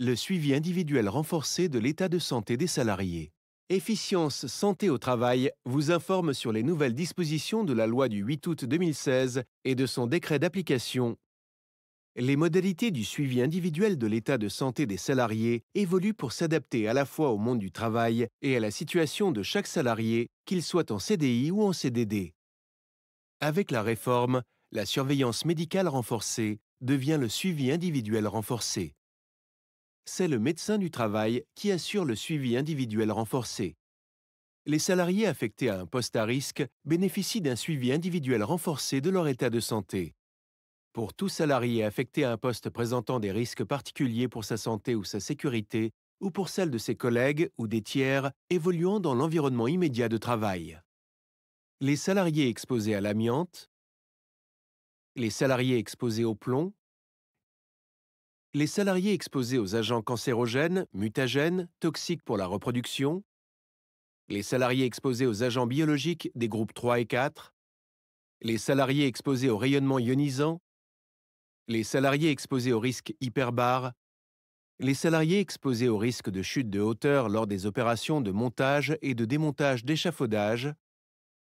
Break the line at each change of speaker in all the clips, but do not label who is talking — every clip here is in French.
le suivi individuel renforcé de l'état de santé des salariés. Efficience Santé au Travail vous informe sur les nouvelles dispositions de la loi du 8 août 2016 et de son décret d'application. Les modalités du suivi individuel de l'état de santé des salariés évoluent pour s'adapter à la fois au monde du travail et à la situation de chaque salarié, qu'il soit en CDI ou en CDD. Avec la réforme, la surveillance médicale renforcée devient le suivi individuel renforcé c'est le médecin du travail qui assure le suivi individuel renforcé. Les salariés affectés à un poste à risque bénéficient d'un suivi individuel renforcé de leur état de santé. Pour tout salarié affecté à un poste présentant des risques particuliers pour sa santé ou sa sécurité, ou pour celle de ses collègues ou des tiers évoluant dans l'environnement immédiat de travail. Les salariés exposés à l'amiante, les salariés exposés au plomb, les salariés exposés aux agents cancérogènes, mutagènes, toxiques pour la reproduction, les salariés exposés aux agents biologiques des groupes 3 et 4, les salariés exposés au rayonnement ionisant, les salariés exposés au risque hyperbare, les salariés exposés au risque de chute de hauteur lors des opérations de montage et de démontage d'échafaudage,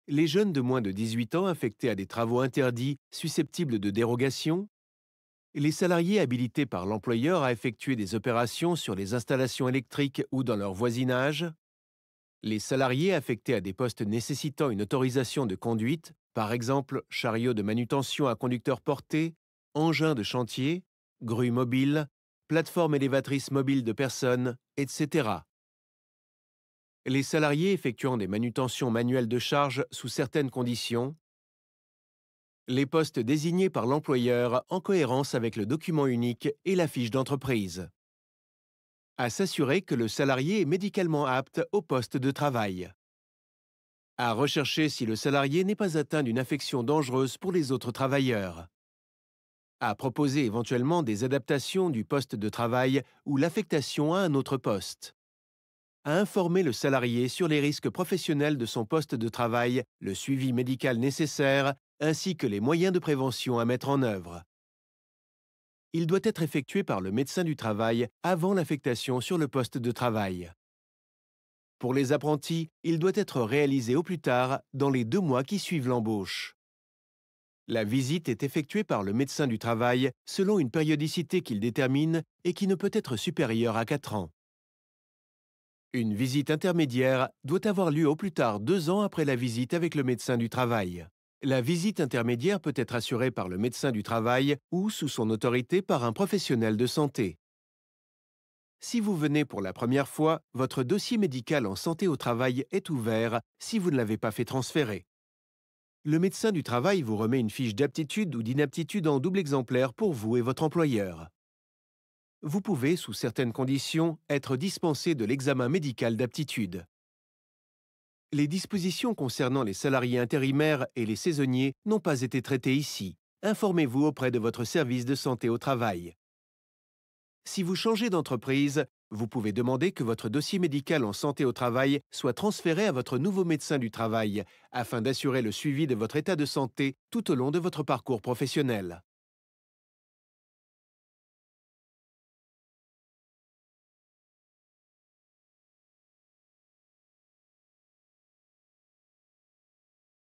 les jeunes de moins de 18 ans affectés à des travaux interdits susceptibles de dérogation, les salariés habilités par l'employeur à effectuer des opérations sur les installations électriques ou dans leur voisinage, les salariés affectés à des postes nécessitant une autorisation de conduite, par exemple chariot de manutention à conducteur porté, engin de chantier, grue mobile, plateforme élévatrice mobile de personnes, etc. Les salariés effectuant des manutentions manuelles de charge sous certaines conditions, les postes désignés par l'employeur en cohérence avec le document unique et la fiche d'entreprise. À s'assurer que le salarié est médicalement apte au poste de travail. À rechercher si le salarié n'est pas atteint d'une affection dangereuse pour les autres travailleurs. À proposer éventuellement des adaptations du poste de travail ou l'affectation à un autre poste à informer le salarié sur les risques professionnels de son poste de travail, le suivi médical nécessaire ainsi que les moyens de prévention à mettre en œuvre. Il doit être effectué par le médecin du travail avant l'affectation sur le poste de travail. Pour les apprentis, il doit être réalisé au plus tard dans les deux mois qui suivent l'embauche. La visite est effectuée par le médecin du travail selon une périodicité qu'il détermine et qui ne peut être supérieure à quatre ans. Une visite intermédiaire doit avoir lieu au plus tard deux ans après la visite avec le médecin du travail. La visite intermédiaire peut être assurée par le médecin du travail ou sous son autorité par un professionnel de santé. Si vous venez pour la première fois, votre dossier médical en santé au travail est ouvert si vous ne l'avez pas fait transférer. Le médecin du travail vous remet une fiche d'aptitude ou d'inaptitude en double exemplaire pour vous et votre employeur. Vous pouvez, sous certaines conditions, être dispensé de l'examen médical d'aptitude. Les dispositions concernant les salariés intérimaires et les saisonniers n'ont pas été traitées ici. Informez-vous auprès de votre service de santé au travail. Si vous changez d'entreprise, vous pouvez demander que votre dossier médical en santé au travail soit transféré à votre nouveau médecin du travail, afin d'assurer le suivi de votre état de santé tout au long de votre parcours professionnel.